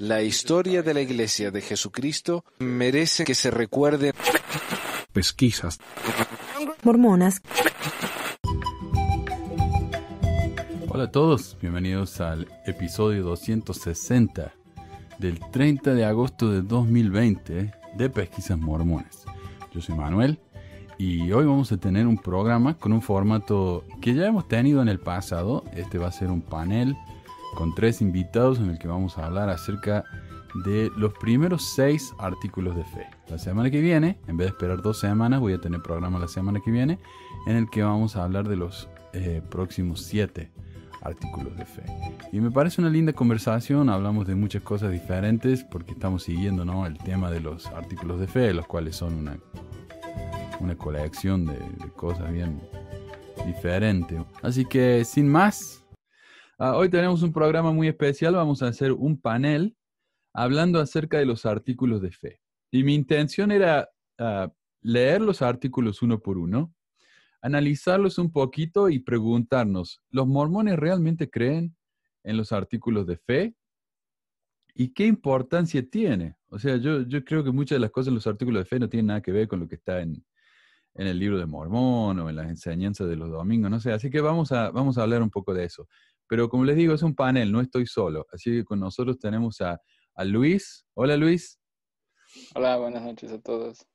La historia de la Iglesia de Jesucristo merece que se recuerde. Pesquisas. Mormonas. Hola a todos, bienvenidos al episodio 260 del 30 de agosto de 2020 de Pesquisas Mormonas. Yo soy Manuel y hoy vamos a tener un programa con un formato que ya hemos tenido en el pasado. Este va a ser un panel con tres invitados en el que vamos a hablar acerca de los primeros seis artículos de fe. La semana que viene, en vez de esperar dos semanas, voy a tener programa la semana que viene en el que vamos a hablar de los eh, próximos siete artículos de fe. Y me parece una linda conversación, hablamos de muchas cosas diferentes porque estamos siguiendo ¿no? el tema de los artículos de fe, los cuales son una, una colección de cosas bien diferentes. Así que sin más, Ah, hoy tenemos un programa muy especial, vamos a hacer un panel hablando acerca de los artículos de fe. Y mi intención era ah, leer los artículos uno por uno, analizarlos un poquito y preguntarnos, ¿los mormones realmente creen en los artículos de fe? ¿Y qué importancia tiene? O sea, yo, yo creo que muchas de las cosas en los artículos de fe no tienen nada que ver con lo que está en, el libro de Mormón o en las enseñanzas de los domingos, no sé. Así que vamos a, vamos a hablar un poco de eso. Pero como les digo, es un panel, no estoy solo. Así que con nosotros tenemos a, Luis. Hola Luis. Hola, buenas noches a todos.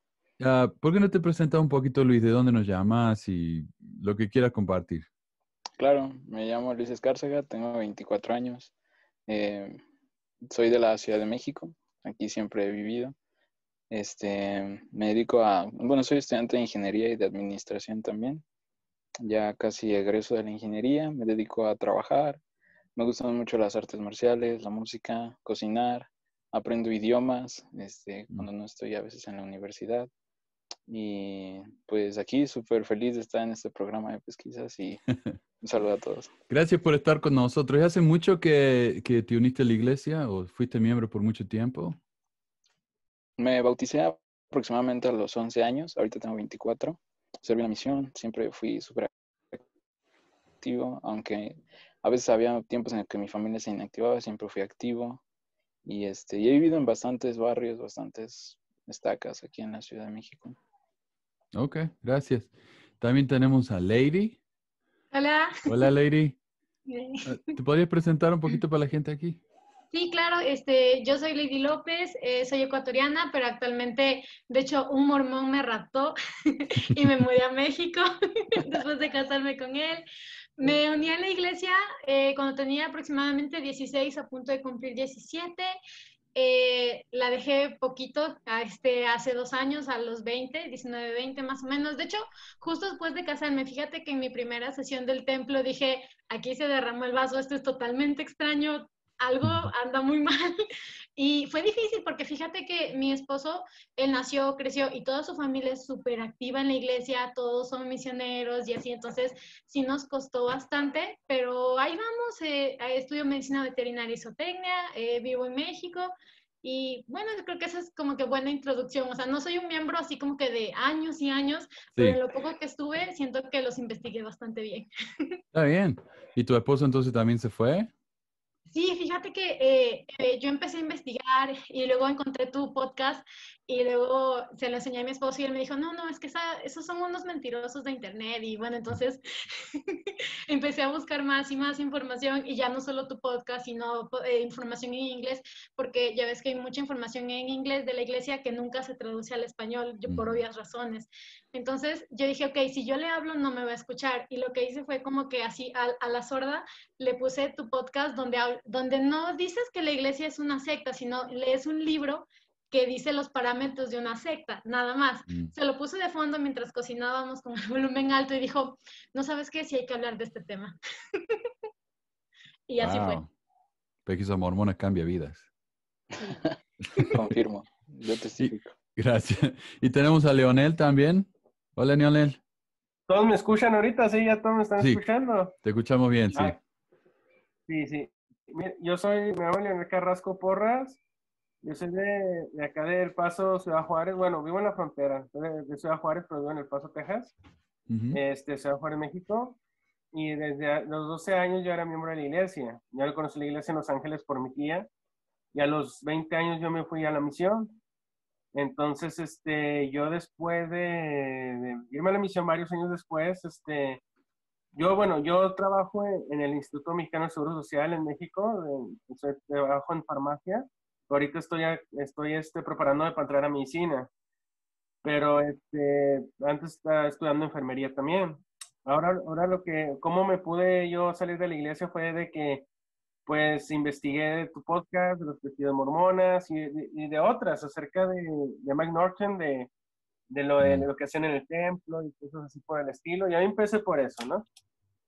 ¿Por qué no te presentas un poquito, Luis, de dónde nos llamas y lo que quieras compartir? Claro, me llamo Luis Escárcega, tengo 24 años, eh, soy de la Ciudad de México, aquí siempre he vivido. Este, me dedico a, bueno, soy estudiante de ingeniería y de administración también. Ya casi egreso de la ingeniería, me dedico a trabajar. Me gustan mucho las artes marciales, la música, cocinar, aprendo idiomas, este, mm. cuando no estoy a veces en la universidad. Y pues aquí súper feliz de estar en este programa de pesquisas y un saludo a todos. Gracias por estar con nosotros. ¿Hace mucho que, que te uniste a la iglesia o fuiste miembro por mucho tiempo? Me bauticé aproximadamente a los 11 años, ahorita tengo 24 serví la misión, siempre fui súper activo, aunque a veces había tiempos en que mi familia se inactivaba, siempre fui activo. Y, este, he vivido en bastantes barrios, bastantes estacas aquí en la Ciudad de México. Ok, gracias. También tenemos a Lady. Hola. Hola, Lady. Ah, ¿Te podrías presentar un poquito para la gente aquí? Sí, claro, este, yo soy Lady López, eh, soy ecuatoriana, pero actualmente, de hecho, un mormón me raptó y me mudé a México después de casarme con él. Me uní a la iglesia eh, cuando tenía aproximadamente 16, a punto de cumplir 17. Eh, la dejé poquito, este, hace dos años, a los 20, 19, 20 más o menos. De hecho, justo después de casarme, fíjate que en mi primera sesión del templo dije, aquí se derramó el vaso, esto es totalmente extraño, algo anda muy mal. Y fue difícil porque fíjate que mi esposo, él nació, creció y toda su familia es súper activa en la iglesia, todos son misioneros y así, entonces sí nos costó bastante, pero ahí vamos, eh, estudio medicina veterinaria y zootecnia, eh, vivo en México. Y bueno, yo creo que esa es como que buena introducción. O sea, no soy un miembro así como que de años y años, pero lo poco que estuve, siento que los investigué bastante bien. Está bien. ¿Y tu esposo entonces también se fue? Sí, fíjate que eh, eh, yo empecé a investigar y luego encontré tu podcast y luego se lo enseñé a mi esposo y él me dijo, no, no, es que esos son unos mentirosos de internet. Y bueno, entonces empecé a buscar más y más información y ya no solo tu podcast, sino eh, información en inglés, porque ya ves que hay mucha información en inglés de la iglesia que nunca se traduce al español, por mm. obvias razones. Entonces yo dije, ok, si yo le hablo no me va a escuchar. Y lo que hice fue como que así a, la sorda le puse tu podcast donde, donde no dices que la iglesia es una secta, sino lees un libro que dice los parámetros de una secta, nada más. Mm. Se lo puso de fondo mientras cocinábamos con el volumen alto y dijo, no sabes qué, si hay que hablar de este tema. y así fue. fue. Pequisa mormona cambia vidas. Confirmo, yo te sigo. Gracias. Y tenemos a Leonel también. Hola, Leonel. Todos me escuchan ahorita, sí, ya todos me están escuchando. Te escuchamos bien, sí. Ah, sí, sí. yo soy, me llamo Leonel Carrasco Porras. Yo soy de, acá de El Paso, Ciudad Juárez. Bueno, vivo en la frontera de, Ciudad Juárez, pero vivo en El Paso, Texas. este, Ciudad Juárez, México. Y desde los 12 años yo era miembro de la iglesia. Yo conocí la iglesia en Los Ángeles por mi tía. Y a los 20 años yo me fui a la misión. Entonces, este, yo después de, irme a la misión varios años después, este, yo, bueno, yo trabajo en, el Instituto Mexicano de Seguro Social en México. trabajo en farmacia Ahorita estoy, estoy este, preparándome para entrar a medicina, pero este, antes estaba estudiando enfermería también. Ahora, ahora lo que, cómo me pude yo salir de la iglesia fue de que, pues, investigué tu podcast, de los vestidos mormonas y, de otras acerca de, de Mike Norton, de, de lo de mm. la educación en el templo y cosas así por el estilo. Y ahí empecé por eso, ¿no?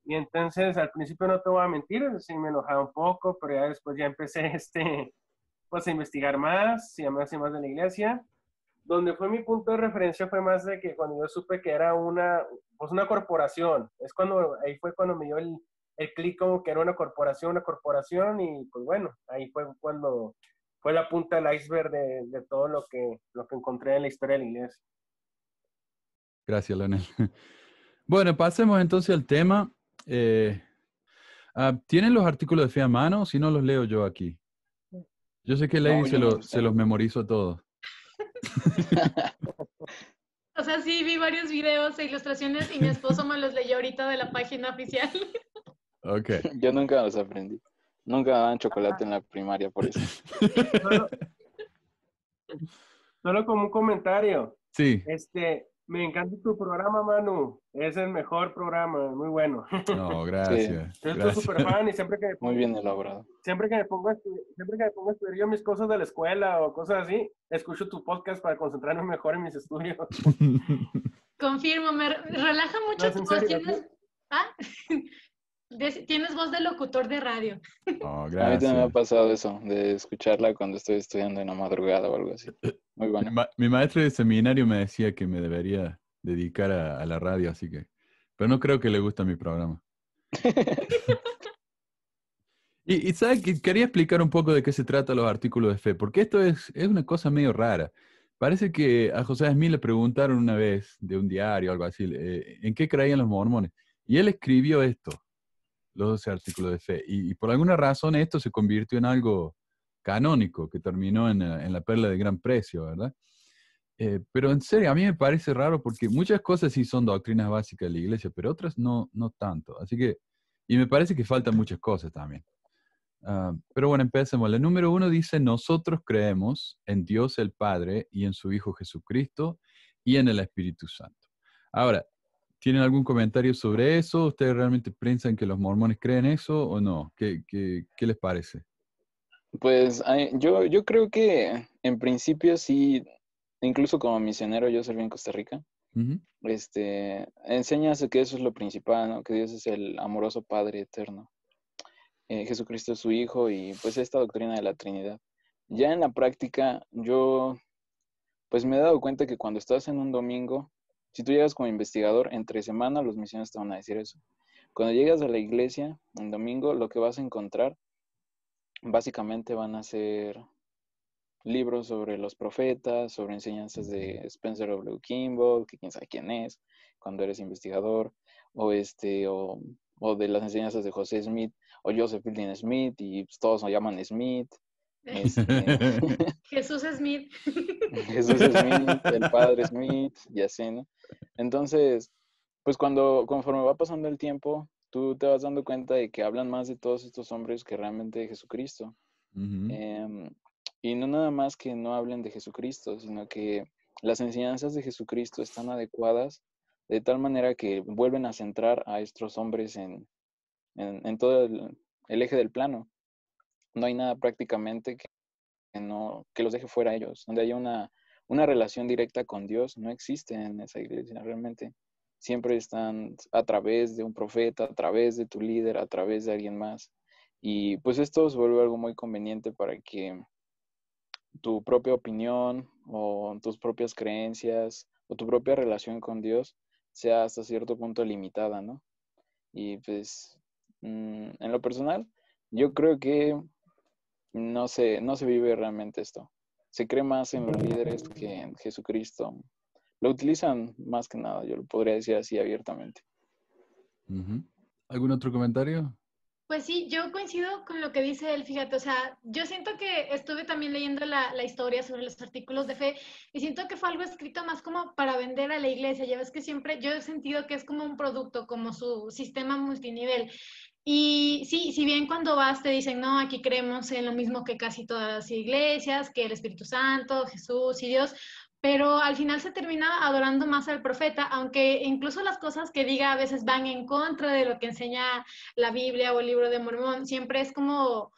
Y entonces al principio no te voy a mentir, sí me enojaba un poco, pero ya después ya empecé este, pues a investigar más y a más y más de la iglesia. Donde fue mi punto de referencia fue más de que cuando yo supe que era una, pues una corporación, es cuando, ahí fue cuando me dio el, el clic como que era una corporación, una corporación y pues bueno, ahí fue cuando fue la punta del iceberg de, de todo lo que, lo que encontré en la historia de la iglesia. Gracias, Leonel. Bueno, pasemos entonces al tema. Eh, ah, ¿Tienen los artículos de fe a mano? Si no, los leo yo aquí. Yo sé que Lady se, los memorizo todos. o sea, sí, vi varios videos e ilustraciones y mi esposo me los leyó ahorita de la página oficial. ok. Yo nunca los aprendí. Nunca daban chocolate en la primaria, por eso. solo como un comentario. Sí. Este, me encanta tu programa, Manu. Es el mejor programa, muy bueno. No, gracias. Yo estoy súper fan y siempre que... muy bien elaborado. Siempre que, me pongo a siempre que me pongo a mis cosas de la escuela o cosas así, escucho tu podcast para concentrarme mejor en mis estudios. Confirmo, me relaja mucho no, tu Tienes voz de locutor de radio. Oh, a mí también me ha pasado eso, de escucharla cuando estoy estudiando en la madrugada o algo así. Muy bueno. Mi, maestro de seminario me decía que me debería dedicar a, la radio, así que... Pero no creo que le guste mi programa. y, y que quería explicar un poco de qué se trata los artículos de fe, porque esto es, una cosa medio rara. Parece que a José Smith le preguntaron una vez de un diario o algo así, eh, ¿en qué creían los mormones? Y él escribió esto los 12 artículos de fe. Y, por alguna razón esto se convirtió en algo canónico, que terminó en, eh, la perla de gran precio, ¿verdad? Eh, pero en serio, a mí me parece raro porque muchas cosas sí son doctrinas básicas de la iglesia, pero otras no, no tanto. Así que, y me parece que faltan muchas cosas también. Ah, pero bueno, empecemos. La número uno dice, nosotros creemos en Dios el Padre y en su Hijo Jesucristo y en el Espíritu Santo. Ahora, ¿Tienen algún comentario sobre eso? ¿Ustedes realmente piensan que los mormones creen eso o no? ¿Qué, les parece? Pues yo, yo creo que en principio sí, incluso como misionero yo serví en Costa Rica, este, Enseñase que eso es lo principal, que Dios es el amoroso Padre eterno, eh, Jesucristo es su Hijo y pues esta doctrina de la Trinidad. Ya en la práctica yo pues me he dado cuenta que cuando estás en un domingo si tú llegas como investigador, entre semana los misiones te van a decir eso. Cuando llegas a la iglesia, en domingo, lo que vas a encontrar básicamente van a ser libros sobre los profetas, sobre enseñanzas de Spencer W. Kimball, que quién sabe quién es, cuando eres investigador, o este, o, o de las enseñanzas de José Smith, o Joseph Fielding Smith, y pues, todos nos llaman Smith, este, Jesús Smith. Jesús Smith, el padre Smith, y así, ¿no? Entonces, pues cuando, conforme va pasando el tiempo, tú te vas dando cuenta de que hablan más de todos estos hombres que realmente de Jesucristo. Em, y no nada más que no hablen de Jesucristo, sino que las enseñanzas de Jesucristo están adecuadas de tal manera que vuelven a centrar a estos hombres en, todo el eje del plano no hay nada prácticamente que, no, que los deje fuera a ellos. Donde haya una, una relación directa con Dios, no existe en esa iglesia realmente. Siempre están a través de un profeta, a través de tu líder, a través de alguien más. Y pues esto se vuelve algo muy conveniente para que tu propia opinión o tus propias creencias o tu propia relación con Dios sea hasta cierto punto limitada, ¿no? Y pues mm, en lo personal, yo creo que no se, no se vive realmente esto. Se cree más en los líderes que en Jesucristo. Lo utilizan más que nada, yo lo podría decir así abiertamente. ¿Algún otro comentario? Pues sí, yo coincido con lo que dice él, fíjate, o sea, yo siento que estuve también leyendo la, la, historia sobre los artículos de fe y siento que fue algo escrito más como para vender a la iglesia, ya ves que siempre yo he sentido que es como un producto, como su sistema multinivel. Y sí, si bien cuando vas te dicen, no, aquí creemos en lo mismo que casi todas las iglesias, que el Espíritu Santo, Jesús y Dios, pero al final se termina adorando más al profeta, aunque incluso las cosas que diga a veces van en contra de lo que enseña la Biblia o el libro de Mormón, siempre es como,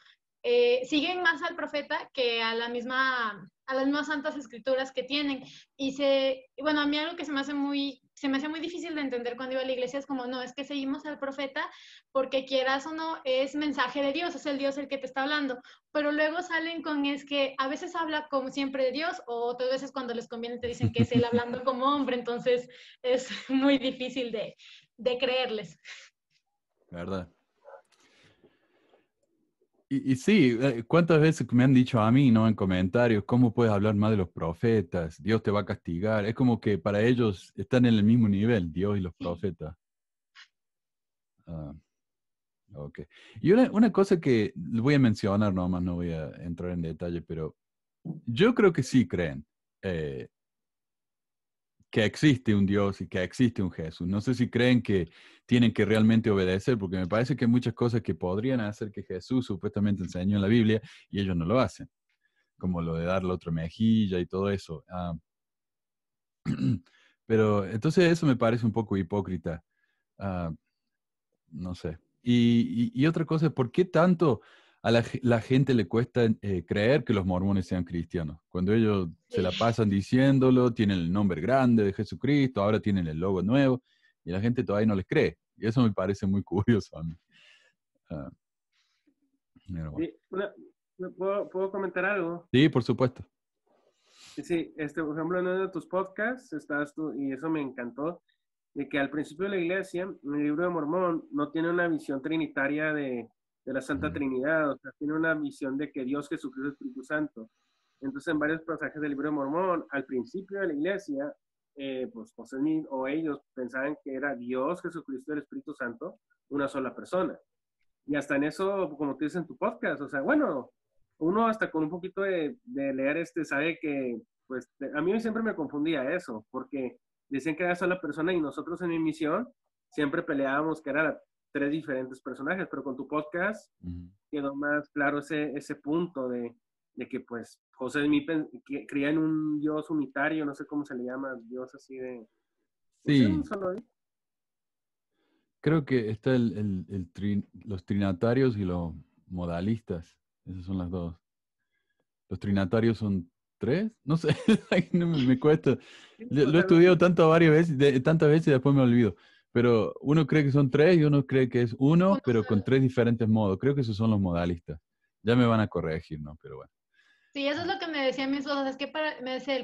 eh, siguen más al profeta que a la misma a las más santas escrituras que tienen. Y se, bueno, a mí algo que se me hace muy se me hace muy difícil de entender cuando iba a la iglesia, es como, no, es que seguimos al profeta porque quieras o no, es mensaje de Dios, es el Dios el que te está hablando, pero luego salen con es que a veces habla como siempre de Dios o otras veces cuando les conviene te dicen que es él hablando como hombre, entonces es muy difícil de, creerles. ¿Verdad? Y, sí, eh, ¿cuántas veces me han dicho a mí, no en comentarios, cómo puedes hablar más de los profetas? Dios te va a castigar. Es como que para ellos están en el mismo nivel, Dios y los profetas. Ah, ok. Y una, cosa que voy a mencionar nomás, no voy a entrar en detalle, pero yo creo que sí creen eh, que existe un Dios y que existe un Jesús. No sé si creen que tienen que realmente obedecer, porque me parece que hay muchas cosas que podrían hacer que Jesús supuestamente enseñó en la Biblia y ellos no lo hacen, como lo de darle otra mejilla y todo eso. Ah, pero entonces eso me parece un poco hipócrita. Ah, no sé. Y, y, otra cosa, ¿por qué tanto a la, gente le cuesta eh, creer que los mormones sean cristianos. Cuando ellos se la pasan diciéndolo, tienen el nombre grande de Jesucristo, ahora tienen el logo nuevo, y la gente todavía no les cree. Y eso me parece muy curioso a mí. Ah, ¿puedo, comentar algo? Sí, por supuesto. Sí, este, por ejemplo, en uno de tus podcasts estás tú, y eso me encantó, de que al principio de la iglesia, en el libro de Mormón, no tiene una visión trinitaria de, de la Santa Trinidad, o sea, tiene una misión de que Dios, Jesucristo, Espíritu Santo. Entonces, en varios pasajes del libro de Mormón, al principio de la iglesia, eh, pues José o ellos pensaban que era Dios, Jesucristo el Espíritu Santo, una sola persona. Y hasta en eso, como tú dices en tu podcast, o sea, bueno, uno hasta con un poquito de, leer este sabe que, pues, a mí siempre me confundía eso, porque decían que era sola persona y nosotros en mi misión siempre peleábamos que era la tres diferentes personajes, pero con tu podcast quedó más claro ese, ese punto de, que pues José Smith creía en un dios unitario, no sé cómo se le llama, dios así de... Pues, sí. ¿eh? Creo que está el, el, los trinatarios y los modalistas. Esas son las dos. Los trinatarios son tres, no sé, me, me cuesta. Lo he estudiado tanto varias veces, tantas veces y después me olvido. Pero uno cree que son tres y uno cree que es uno, pero con tres diferentes modos. Creo que esos son los modalistas. Ya me van a corregir, ¿no? Pero bueno. Sí, eso es lo que me decían mis dos. Es que para,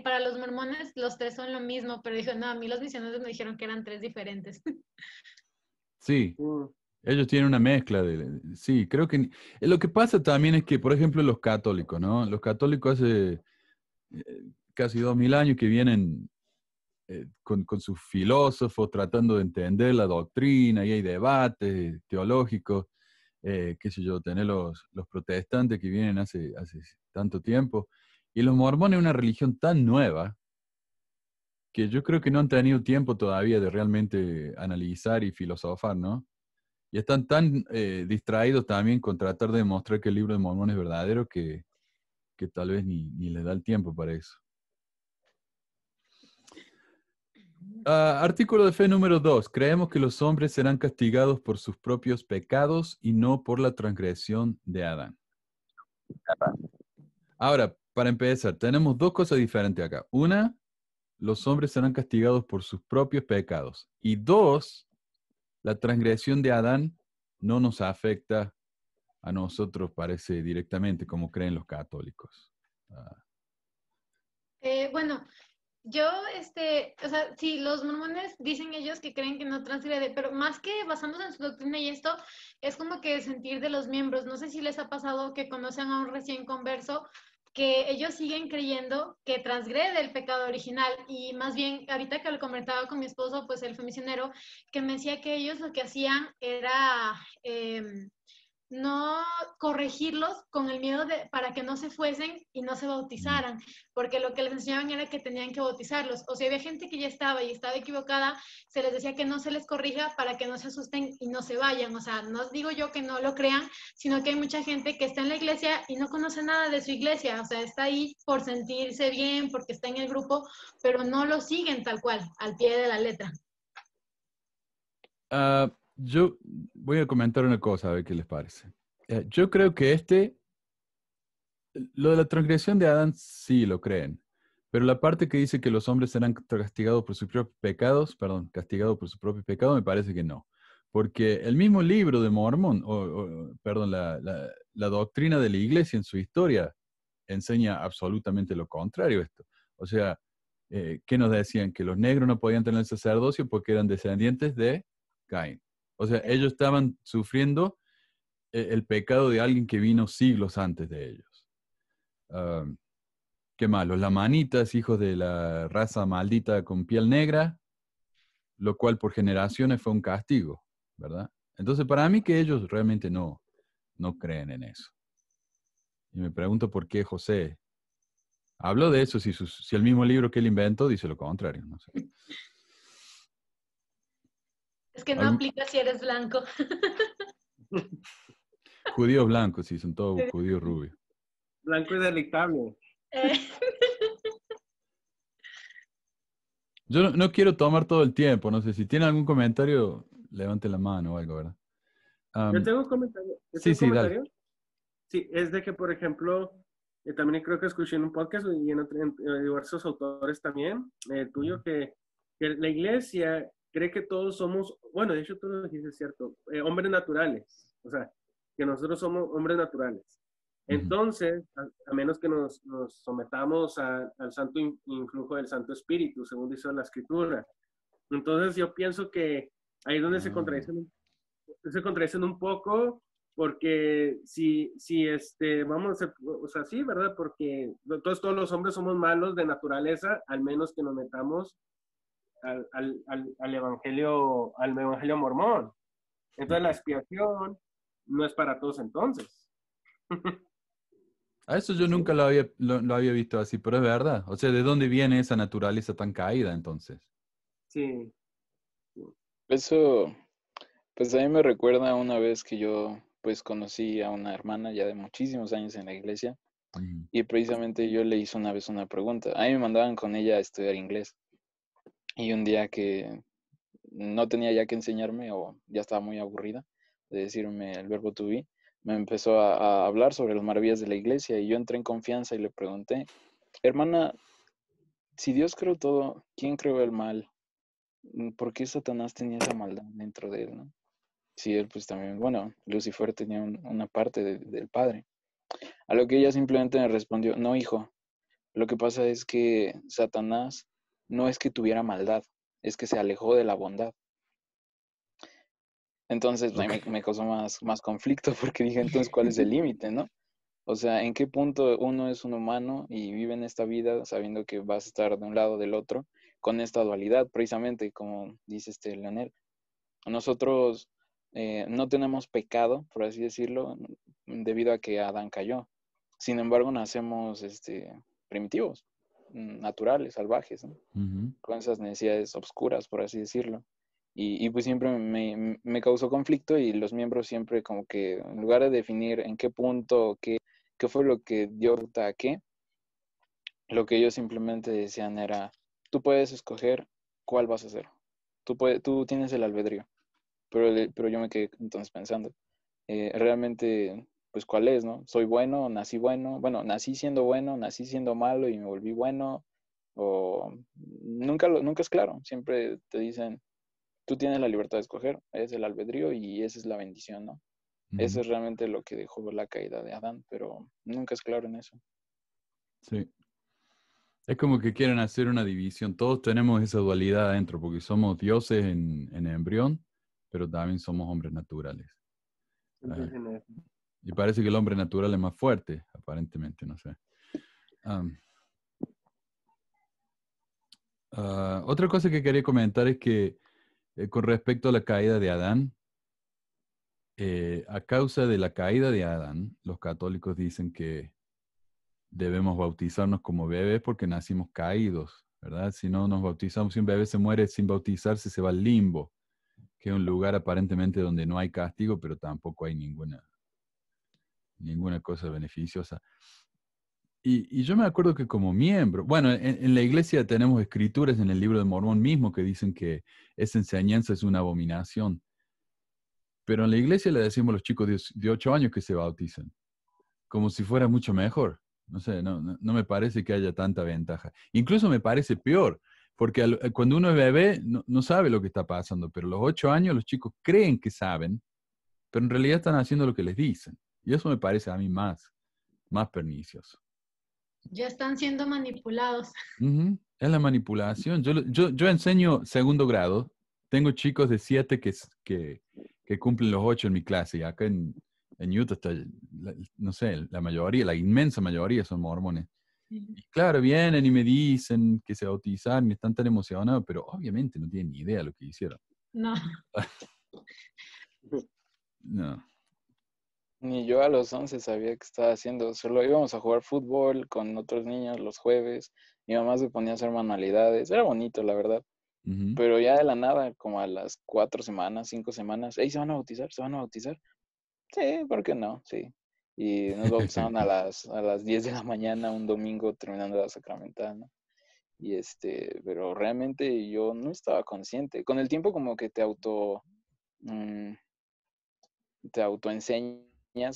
para los mormones los tres son lo mismo, pero dijo, no, a mí los misioneros me dijeron que eran tres diferentes. Sí. Mm. Ellos tienen una mezcla de... Sí, creo que... Eh, lo que pasa también es que, por ejemplo, los católicos, ¿no? Los católicos hace eh, casi dos mil años que vienen eh, con, sus filósofos tratando de entender la doctrina y hay debates teológicos, eh, qué sé yo, tener los, protestantes que vienen hace, hace tanto tiempo. Y los mormones una religión tan nueva que yo creo que no han tenido tiempo todavía de realmente analizar y filosofar, ¿no? Y están tan eh, distraídos también con tratar de demostrar que el libro de Mormón es verdadero que, tal vez ni, ni les da el tiempo para eso. Ah, artículo de fe número 2. Creemos que los hombres serán castigados por sus propios pecados y no por la transgresión de Adán. Ahora, para empezar, tenemos dos cosas diferentes acá. Una, los hombres serán castigados por sus propios pecados. Y dos, la transgresión de Adán no nos afecta a nosotros, parece directamente, como creen los católicos. Ah. Eh, bueno, yo, este, o sea, sí, los mormones dicen ellos que creen que no transgrede, pero más que basándose en su doctrina y esto, es como que sentir de los miembros. No sé si les ha pasado que conocen a un recién converso que ellos siguen creyendo que transgrede el pecado original y más bien ahorita que lo comentaba con mi esposo, pues él fue misionero, que me decía que ellos lo que hacían era... Em, no corregirlos con el miedo de, para que no se fuesen y no se bautizaran, porque lo que les enseñaban era que tenían que bautizarlos. O sea, había gente que ya estaba y estaba equivocada, se les decía que no se les corrija para que no se asusten y no se vayan. O sea, no digo yo que no lo crean, sino que hay mucha gente que está en la iglesia y no conoce nada de su iglesia. O sea, está ahí por sentirse bien, porque está en el grupo, pero no lo siguen tal cual, al pie de la letra. Ah, yo voy a comentar una cosa, a ver qué les parece. Eh, yo creo que este, lo de la transgresión de Adán, sí lo creen, pero la parte que dice que los hombres serán castigados por sus propios pecados, perdón, castigados por su propio pecado, me parece que no. Porque el mismo libro de Mormón, o, perdón, la, doctrina de la iglesia en su historia enseña absolutamente lo contrario a esto. O sea, eh, ¿qué nos decían? Que los negros no podían tener el sacerdocio porque eran descendientes de Caín. O sea, ellos estaban sufriendo eh, el pecado de alguien que vino siglos antes de ellos. Ah, qué malos. Las manitas, hijos de la raza maldita con piel negra, lo cual por generaciones fue un castigo, ¿verdad? Entonces, para mí que ellos realmente no, no creen en eso. Y me pregunto por qué José habló de eso, si, si el mismo libro que él inventó dice lo contrario. No sé. Es que no aplica si eres blanco. judío blanco, sí, son todos judíos rubios. Blanco y delictable. Eh. Yo no, quiero tomar todo el tiempo, no sé, si tiene algún comentario, levante la mano o algo, ¿verdad? Yo tengo un comentario. sí, sí, Dale. Sí, es de que, por ejemplo, eh, también creo que escuché en un podcast y en, diversos autores también, eh, tuyo, que, la iglesia cree que todos somos, bueno, de hecho tú lo es ¿cierto? Eh, hombres naturales, o sea, que nosotros somos hombres naturales. Entonces, a, menos que nos, sometamos al santo influjo del Santo Espíritu, según dice la Escritura. Entonces, yo pienso que ahí es donde se ah. contradicen, se contradicen un poco, porque si, si este, vamos, a, o sea, sí, ¿verdad? Porque todos, todos los hombres somos malos de naturaleza, al menos que nos metamos al, evangelio, al evangelio mormón. Entonces la expiación no es para todos entonces. A eso yo nunca lo había, lo, había visto así, pero es verdad. O sea, ¿de dónde viene esa naturaleza tan caída entonces? Sí. Eso, pues a mí me recuerda una vez que yo, pues conocí a una hermana ya de muchísimos años en la iglesia y precisamente yo le hice una vez una pregunta. A mí me mandaban con ella a estudiar inglés y un día que no tenía ya que enseñarme o ya estaba muy aburrida de decirme el verbo to me empezó a, hablar sobre las maravillas de la iglesia y yo entré en confianza y le pregunté, hermana, si Dios creó todo, ¿quién creó el mal? ¿Por qué Satanás tenía esa maldad dentro de él? ¿no? él pues también, bueno, Lucifer tenía una parte del Padre. A lo que ella simplemente me respondió, no, hijo, lo que pasa es que Satanás no es que tuviera maldad, es que se alejó de la bondad. Entonces pues, me, causó más, más conflicto porque dije, entonces, ¿cuál es el límite, no? O sea, ¿en qué punto uno es un humano y vive en esta vida sabiendo que vas a estar de un lado o del otro con esta dualidad, precisamente, como dice este Leonel? Nosotros eh, no tenemos pecado, por así decirlo, debido a que Adán cayó. Sin embargo, nacemos este, primitivos. Mm, naturales, salvajes, con esas necesidades obscuras, por así decirlo. Y, pues siempre me, causó conflicto y los miembros siempre como que, en lugar de definir en qué punto, qué, qué fue lo que dio a qué, lo que ellos simplemente decían era, tú puedes escoger cuál vas a hacer, tú, tú tienes el albedrío. Pero, pero yo me quedé entonces pensando, eh, realmente pues cuál es, ¿no? Soy bueno, nací bueno, bueno, nací siendo bueno, nací siendo malo y me volví bueno, o nunca, nunca es claro, siempre te dicen, tú tienes la libertad de escoger, es el albedrío y esa es la bendición, ¿no? Eso es realmente lo que dejó la caída de Adán, pero nunca es claro en eso. Sí. Es como que quieren hacer una división. Todos tenemos esa dualidad adentro, porque somos dioses en, en embrión, pero también somos hombres naturales. Y parece que el hombre natural es más fuerte, aparentemente, no sé. Ah, otra cosa que quería comentar es que eh, con respecto a la caída de Adán, eh, a causa de la caída de Adán, los católicos dicen que debemos bautizarnos como bebés porque nacimos caídos, ¿verdad? Si no nos bautizamos, si un bebé se muere sin bautizarse, se va al limbo, que es un lugar aparentemente donde no hay castigo, pero tampoco hay ninguna ninguna cosa beneficiosa. Y, yo me acuerdo que como miembro, bueno, en, la iglesia tenemos escrituras en el libro de Mormón mismo que dicen que esa enseñanza es una abominación. Pero en la iglesia le decimos a los chicos de, ocho 8 años que se bautizan como si fuera mucho mejor. No sé, no, me parece que haya tanta ventaja. Incluso me parece peor, porque eh, cuando uno es bebé no, sabe lo que está pasando, pero los 8 años los chicos creen que saben, pero en realidad están haciendo lo que les dicen. Y eso me parece a mí más, más pernicioso. Ya están siendo manipulados. Es la manipulación. Yo, yo, yo, enseño segundo grado. Tengo chicos de siete que, que, que cumplen los ocho en mi clase. Y acá en, en Utah, está, no sé, la mayoría, la inmensa mayoría son mormones. Y claro, vienen y me dicen que se bautizaron y están tan emocionados, pero obviamente no tienen ni idea de lo que hicieron. No. no. Ni yo a los 11 sabía qué estaba haciendo. Solo íbamos a jugar fútbol con otros niños los jueves. Mi mamá se ponía a hacer manualidades. Era bonito, la verdad. Pero ya de la nada, como a las cuatro semanas, cinco semanas, se van a bautizar! ¿Se van a bautizar? Sí, ¿por qué no? Sí. Y nos bautizaron a las, a las 10 de la mañana, un domingo, terminando la sacramental, Y este, pero realmente yo no estaba consciente. Con el tiempo como que te auto... Mm, te autoenseñas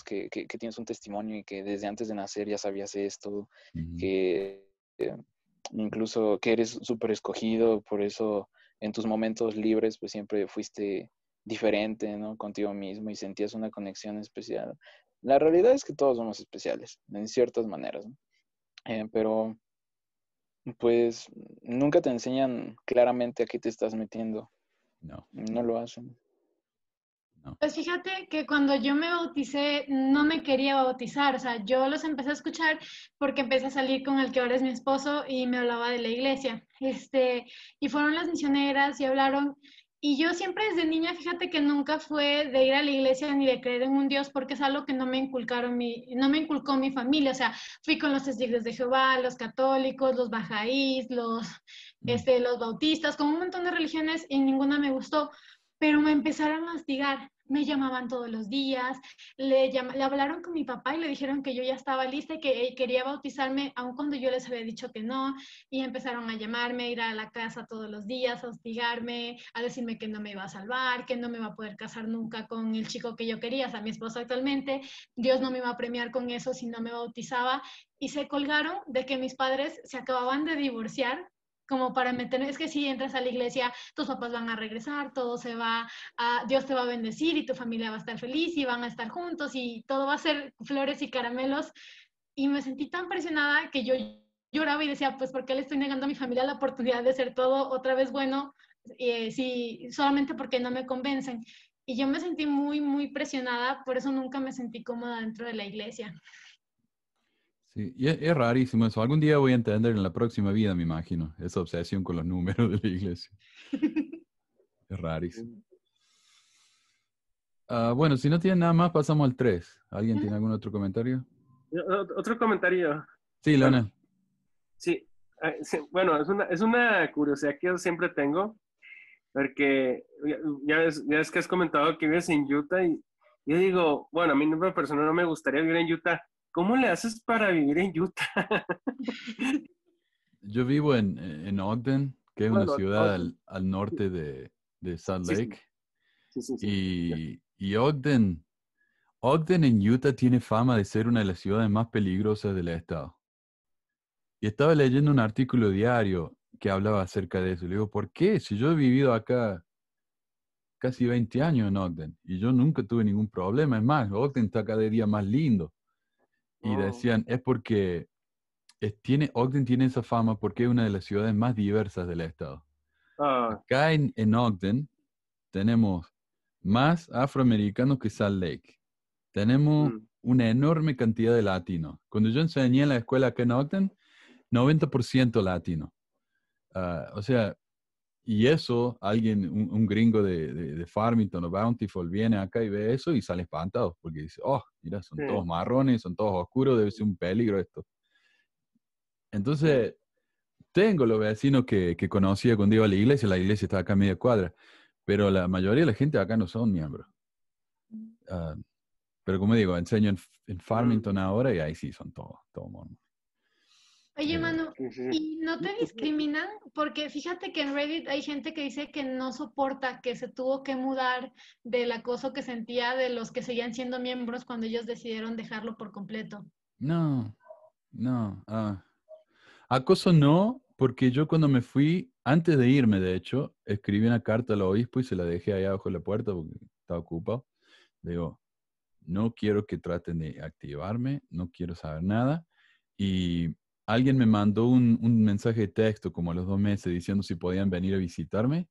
que, tienes un testimonio y que desde antes de nacer ya sabías esto, que eh, incluso que eres súper escogido, por eso en tus momentos libres pues siempre fuiste diferente, ¿no? Contigo mismo y sentías una conexión especial. La realidad es que todos somos especiales, en ciertas maneras, ¿no? Eh, pero pues nunca te enseñan claramente a qué te estás metiendo. No. No lo hacen. Pues fíjate que cuando yo me bauticé, no me quería bautizar, o sea, yo los empecé a escuchar porque empecé a salir con el que ahora es mi esposo y me hablaba de la iglesia. Este, y fueron las misioneras y hablaron. Y yo siempre desde niña, fíjate que nunca fue de ir a la iglesia ni de creer en un Dios, porque es algo que no me inculcaron mi, no me inculcó mi familia. O sea, fui con los testigos de Jehová, los católicos, los bajaís, los, mm. este, los bautistas, con un montón de religiones y ninguna me gustó pero me empezaron a mastigar me llamaban todos los días, le, hablaron con mi papá y le dijeron que yo ya estaba lista y que quería bautizarme, aun cuando yo les había dicho que no, y empezaron a llamarme, a ir a la casa todos los días, a hostigarme, a decirme que no me iba a salvar, que no me iba a poder casar nunca con el chico que yo quería, o mi esposa actualmente, Dios no me iba a premiar con eso si no me bautizaba, y se colgaron de que mis padres se acababan de divorciar como para meter, es que si entras a la iglesia, tus papás van a regresar, todo se va, a, Dios te va a bendecir y tu familia va a estar feliz y van a estar juntos y todo va a ser flores y caramelos. Y me sentí tan presionada que yo lloraba y decía, pues, ¿por qué le estoy negando a mi familia la oportunidad de ser todo otra vez bueno? Eh, si solamente porque no me convencen. Y yo me sentí muy, muy presionada, por eso nunca me sentí cómoda dentro de la iglesia. Sí, es, rarísimo eso. Algún día voy a entender en la próxima vida, me imagino, esa obsesión con los números de la iglesia. es rarísimo. Ah, bueno, si no tienen nada más, pasamos al 3. ¿Alguien tiene algún otro comentario? Otro comentario. Sí, Lana. Eh, sí, bueno, es una, curiosidad que yo siempre tengo, porque ya, es ya ves, que has comentado que vives en Utah y yo digo, bueno, a mí en persona no me gustaría vivir en Utah, ¿Cómo le haces para vivir en Utah? Yo vivo en, Ogden, que es una ciudad al, norte de, Salt Lake. y, y, Ogden, Ogden en Utah tiene fama de ser una de las ciudades más peligrosas del estado. Y estaba leyendo un artículo diario que hablaba acerca de eso. Le digo, ¿por qué? Si yo he vivido acá casi 20 años en Ogden y yo nunca tuve ningún problema. Es más, Ogden está cada día más lindo. Y oh. decían, es porque tiene, Ogden tiene esa fama porque es una de las ciudades más diversas del estado. Ah. Acá en, Ogden tenemos más afroamericanos que Salt Lake. Tenemos mm. una enorme cantidad de latinos. Cuando yo enseñé en la escuela acá en Ogden, 90% latino. Ah, o sea, y eso, alguien, un, gringo de, de, Farmington o Bountiful viene acá y ve eso y sale espantado porque dice, oh, mira, son todos marrones, son todos oscuros, debe ser un peligro esto. Entonces, tengo los vecinos que, que conocía cuando iba a la iglesia, la iglesia estaba acá a media cuadra, pero la mayoría de la gente acá no son miembros. Mm. Ah, pero como digo, enseño en, en mm. Farmington ahora y ahí sí son todos, todos Oye, Manu, ¿y no te pues, discriminan? Porque fíjate que en Reddit hay gente que dice que no soporta, que se tuvo que mudar del acoso que sentía de los que seguían siendo miembros cuando ellos decidieron dejarlo por completo. No, no. Ah. acoso no, porque yo cuando me fui, antes de irme, de hecho, escribí una carta al obispo y se la dejé ahí abajo de la puerta porque estaba ocupado. Digo, no quiero que traten de activarme, no quiero saber nada. Y alguien me mandó un, mensaje de texto como a los dos meses diciendo si podían venir a visitarme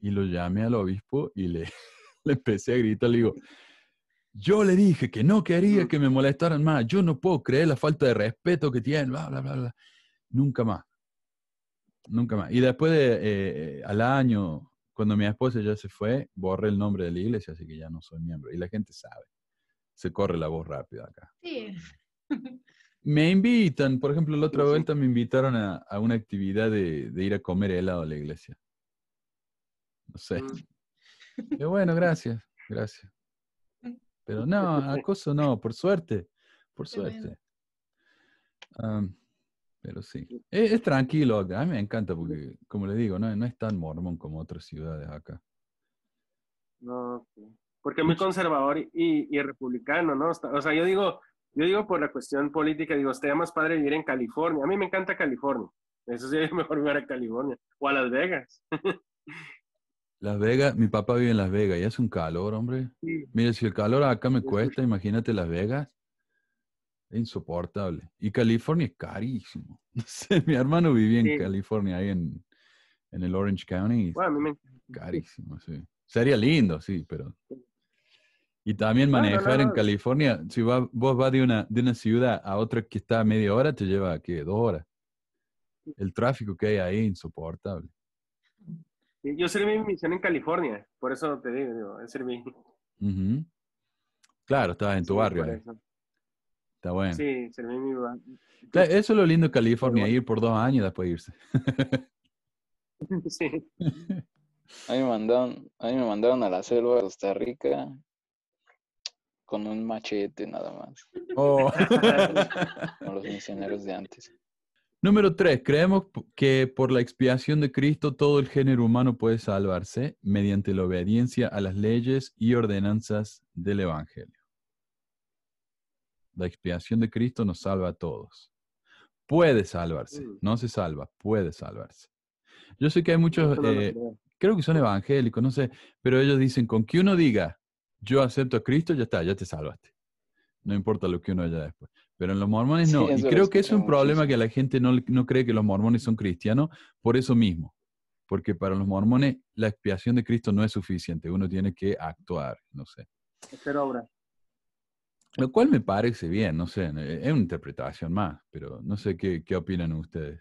y lo llamé al obispo y le, le empecé a gritar, le digo, yo le dije que no quería que me molestaran más, yo no puedo creer la falta de respeto que tienen, bla, bla, bla, Nunca más, nunca más. Y después de, eh, al año, cuando mi esposa ya se fue, borré el nombre de la iglesia, así que ya no soy miembro. Y la gente sabe, se corre la voz rápida acá. Sí. Me invitan, por ejemplo, la otra vuelta me invitaron a, una actividad de, ir a comer helado a la iglesia. No sé. Mm. bueno, gracias, gracias. Pero no, acoso no, por suerte, por suerte. pero sí, e, es, tranquilo acá, a mí me encanta porque, como le digo, no, es tan mormón como otras ciudades acá. No, porque es muy conservador y, y republicano, ¿no? O sea, yo digo, yo digo por la cuestión política, digo, estaría más padre vivir en California. A mí me encanta California. Eso sería mejor vivir a California o a Las Vegas. Las Vegas, mi papá vive en Las Vegas y hace un calor, hombre. Mire, si el calor acá me cuesta, imagínate Las Vegas. Es insoportable. Y California es carísimo. No sé, mi hermano vivía en California, ahí en, el Orange County. Carísimo, sí. Sería lindo, sí, pero y también manejar en California, si vos vas de una, de una ciudad a otra que está a media hora, te lleva, que Dos horas. El tráfico que hay ahí es insoportable. Yo serví mi misión en California, por eso te digo, digo serví. Claro, estaba en tu barrio. Está bueno. Sí, serví mi barrio. eso es lo lindo de California, ir por dos años y después irse. sí. mandaron, a me mandaron a la selva de Costa Rica con un machete nada más. Oh. los misioneros de antes. Número 3. Creemos que por la expiación de Cristo todo el género humano puede salvarse mediante la obediencia a las leyes y ordenanzas del Evangelio. La expiación de Cristo nos salva a todos. Puede salvarse, mm. no se salva, puede salvarse. Yo sé que hay muchos, eh, creo que son evangélicos, no sé, pero ellos dicen, con que uno diga, yo acepto a Cristo, ya está, ya te salvaste. No importa lo que uno haya después. Pero en los mormones no. y creo que es un problema que la gente no, no cree que los mormones son cristianos por eso mismo. Porque para los mormones la expiación de Cristo no es suficiente. Uno tiene que actuar, no sé. Hacer obra. Lo cual me parece bien, no sé. Es una interpretación más, pero no sé qué opinan ustedes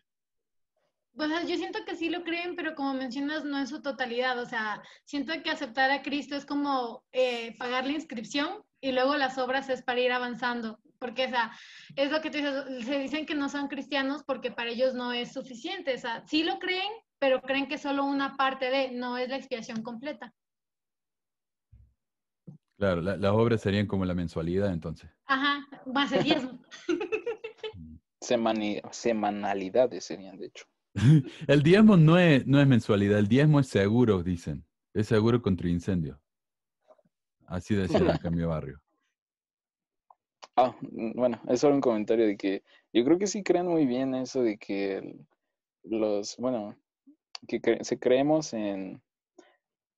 yo siento que sí lo creen, pero como mencionas, no en su totalidad. O sea, siento que aceptar a Cristo es como eh, pagar la inscripción y luego las obras es para ir avanzando. Porque, o sea, es lo que tú dices, se dicen que no son cristianos porque para ellos no es suficiente. O sea, sí lo creen, pero creen que solo una parte de, no es la expiación completa. Claro, las obras serían como la mensualidad entonces. Ajá, más el diezmo. semanalidades serían, de hecho. El diezmo no es, mensualidad, el diezmo es seguro, dicen. Es seguro contra incendio. Así decía el cambio barrio. Ah, bueno, es solo un comentario de que yo creo que sí creen muy bien eso de que los, bueno, que se creemos en,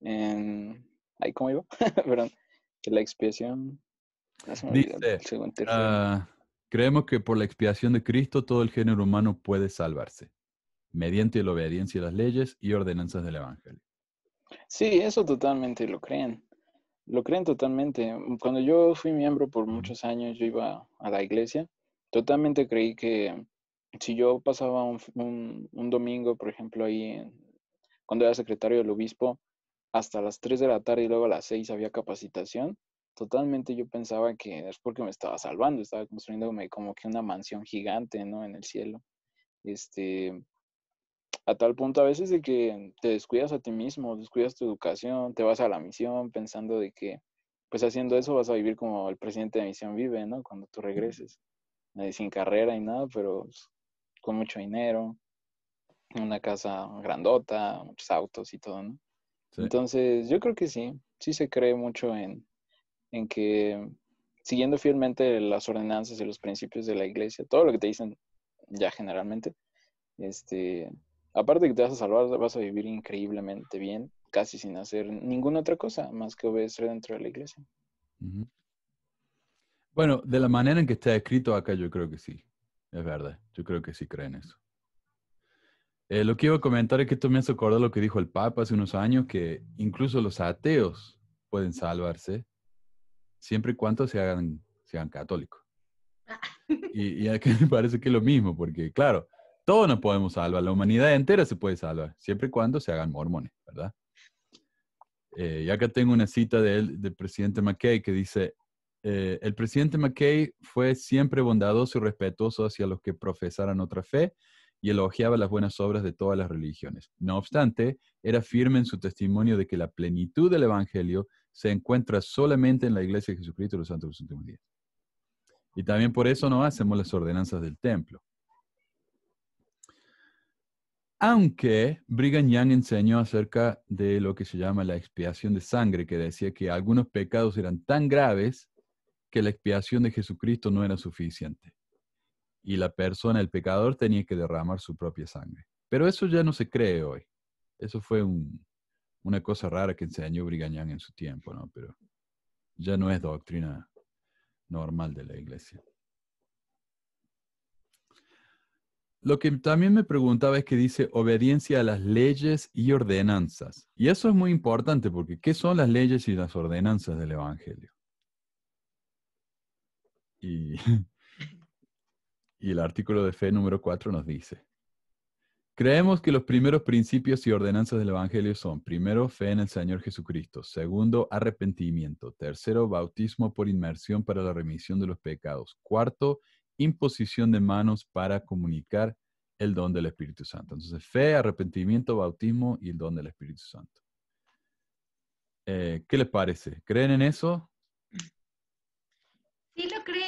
en, ¿cómo iba? Perdón, que la expiación. Dice, ah, creemos que por la expiación de Cristo todo el género humano puede salvarse mediante la obediencia a las leyes y ordenanzas del Evangelio. Sí, eso totalmente lo creen. Lo creen totalmente. Cuando yo fui miembro por muchos años, yo iba a la iglesia, totalmente creí que si yo pasaba un, domingo, por ejemplo, ahí cuando era secretario del obispo, hasta las 3 de la tarde y luego a las 6 había capacitación, totalmente yo pensaba que es porque me estaba salvando, estaba construyéndome como que una mansión gigante, ¿no? En el cielo. Este, a tal punto a veces de que te descuidas a ti mismo, descuidas tu educación, te vas a la misión pensando de que pues haciendo eso vas a vivir como el presidente de misión vive, ¿no? Cuando tú regreses, eh, sin carrera y nada, pero pues, con mucho dinero, una casa grandota, muchos autos y todo, ¿no? Entonces, yo creo que sí, sí se cree mucho en, en que siguiendo fielmente las ordenanzas y los principios de la iglesia, todo lo que te dicen ya generalmente, este, aparte de que te vas a salvar, vas a vivir increíblemente bien, casi sin hacer ninguna otra cosa más que obedecer dentro de la iglesia. Bueno, de la manera en que está escrito acá, yo creo que sí, es verdad, yo creo que sí creen eso. Eh, lo que iba a comentar es que esto me hace acordar lo que dijo el Papa hace unos años, que incluso los ateos pueden salvarse siempre y cuando se hagan, católicos. Ah. Y, y acá me parece que es lo mismo, porque claro, todos nos podemos salvar, la humanidad entera se puede salvar, siempre y cuando se hagan mormones, ¿verdad? Eh, y acá tengo una cita del presidente McKay, que dice, eh, el presidente McKay fue siempre bondadoso y respetuoso hacia los que profesaran otra fe y elogiaba las buenas obras de todas las religiones. No obstante, era firme en su testimonio de que la plenitud del Evangelio se encuentra solamente en la Iglesia de Jesucristo y los santos de los últimos días. Y también por eso no hacemos las ordenanzas del templo. Aunque Brigham Young enseñó acerca de lo que se llama la expiación de sangre, que decía que algunos pecados eran tan graves que la expiación de Jesucristo no era suficiente. Y la persona, el pecador, tenía que derramar su propia sangre. Pero eso ya no se cree hoy. Eso fue una cosa rara que enseñó Brigham Young en su tiempo, ¿no? Pero ya no es doctrina normal de la iglesia. Lo que también me preguntaba es que dice obediencia a las leyes y ordenanzas. Y eso es muy importante porque ¿qué son las leyes y las ordenanzas del Evangelio? Y, el artículo de fe número 4 nos dice, creemos que los primeros principios y ordenanzas del Evangelio son, primero, fe en el Señor Jesucristo, segundo, arrepentimiento, tercero, bautismo por inmersión para la remisión de los pecados, cuarto, imposición de manos para comunicar el don del Espíritu Santo. Entonces, fe, arrepentimiento, bautismo y el don del Espíritu Santo. Eh, ¿Qué les parece? ¿Creen en eso? Sí, lo creo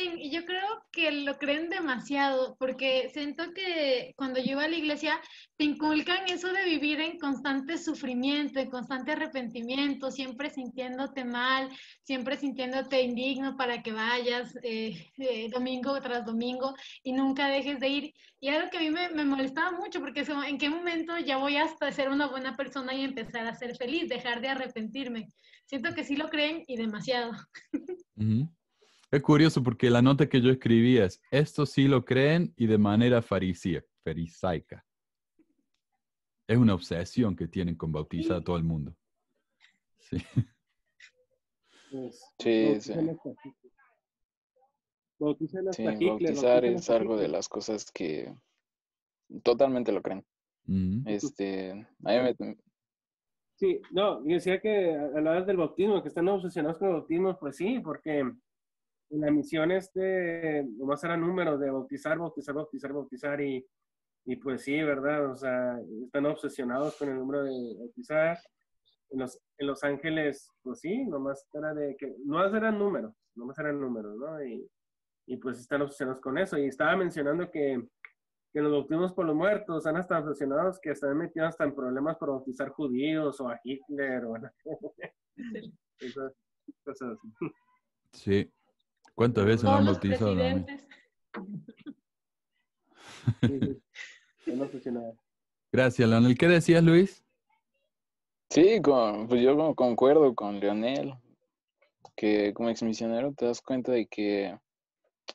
que lo creen demasiado, porque siento que cuando yo iba a la iglesia te inculcan eso de vivir en constante sufrimiento, en constante arrepentimiento, siempre sintiéndote mal, siempre sintiéndote indigno para que vayas eh, eh, domingo tras domingo y nunca dejes de ir. Y algo que a mí me, molestaba mucho, porque en qué momento ya voy hasta ser una buena persona y empezar a ser feliz, dejar de arrepentirme. Siento que sí lo creen y demasiado. Es curioso porque la nota que yo escribí es, esto sí lo creen y de manera farisaica. Es una obsesión que tienen con bautizar a todo el mundo. Sí. Pues, sí, sí. bautizar es algo de las cosas que totalmente lo creen. Este, Sí, no, decía que a la vez del bautismo, que están obsesionados con el bautismo, pues sí, porque en la misión este, nomás era números de bautizar, bautizar, bautizar, bautizar y, y pues sí, ¿verdad? O sea, están obsesionados con el número de bautizar. En Los, en los Ángeles, pues sí, nomás era de que, no eran números, nomás eran números, ¿no? Y, pues están obsesionados con eso. Y estaba mencionando que, los bautismos por los muertos están hasta obsesionados que están metidos hasta en problemas por bautizar judíos o a Hitler o a... Sí, ¿Cuántas veces no han bautizado? Gracias, Leonel. ¿Qué decías, Luis? Sí, pues yo concuerdo con Leonel, que como ex-misionero te das cuenta de que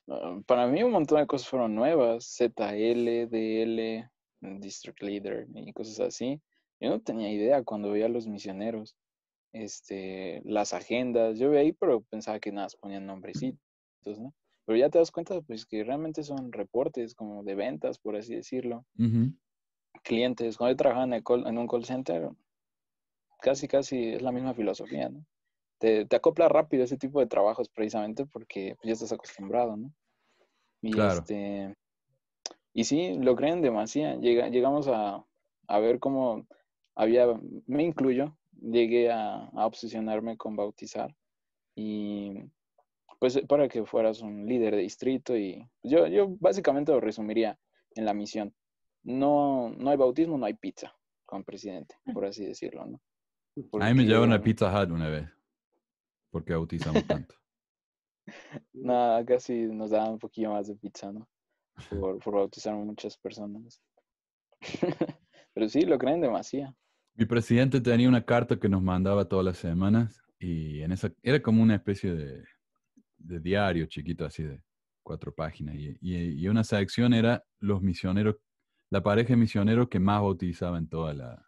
ah, para mí un montón de cosas fueron nuevas, ZL, DL, District Leader y cosas así. Yo no tenía idea cuando veía a los misioneros, este, las agendas, yo veía ahí, pero pensaba que nada, ponían nombrecito. Pero ya te das cuenta, pues, que realmente son reportes como de ventas, por así decirlo. Clientes. Cuando yo trabajaba en, un call center, casi, casi es la misma filosofía, Te, te acopla rápido ese tipo de trabajos precisamente porque pues, ya estás acostumbrado, Y este... Y sí, lo creen demasiado. llegamos a, a, ver cómo había, me incluyo, llegué a, a obsesionarme con bautizar. Y pues eh, para que fueras un líder de distrito y pues, yo, yo básicamente lo resumiría en la misión. No, no hay bautismo, no hay pizza con presidente, ah. por así decirlo, ¿no? a mí me llevaron a Pizza Hut una vez, porque bautizamos tanto. nada casi nos daban un poquillo más de pizza, ¿no? Por, bautizar muchas personas. Pero sí, lo creen demasiado. Mi presidente tenía una carta que nos mandaba todas las semanas y en esa era como una especie de de diario chiquito, así de cuatro páginas. Y, una sección era los misioneros, la pareja de misioneros que más bautizaba en toda la,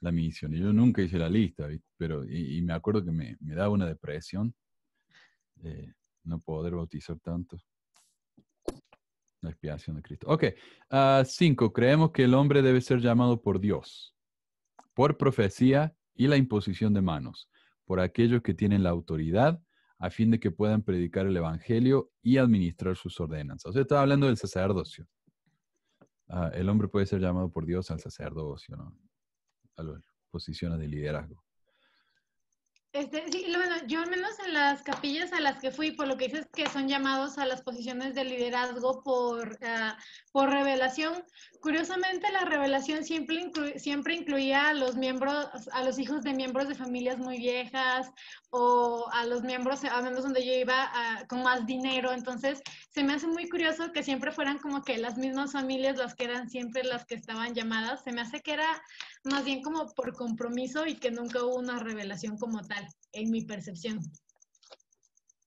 la misión. Y yo nunca hice la lista, pero y, me acuerdo que me, daba una depresión eh, no poder bautizar tanto. La expiación de Cristo. Ok, ah, cinco, creemos que el hombre debe ser llamado por Dios, por profecía y la imposición de manos, por aquellos que tienen la autoridad a fin de que puedan predicar el Evangelio y administrar sus ordenanzas. O sea, estaba hablando del sacerdocio. Ah, el hombre puede ser llamado por Dios al sacerdocio, ¿no? a las posiciones de liderazgo. Este, sí, bueno, yo al menos en las capillas a las que fui, por lo que hice que son llamados a las posiciones de liderazgo por, ah, por revelación. Curiosamente, la revelación siempre, incluía a los miembros, a los hijos de miembros de familias muy viejas o a los miembros, a menos donde yo iba, ah, con más dinero. Entonces, se me hace muy curioso que siempre fueran como que las mismas familias las que eran siempre las que estaban llamadas. Se me hace que era más bien como por compromiso y que nunca hubo una revelación como tal, en mi percepción.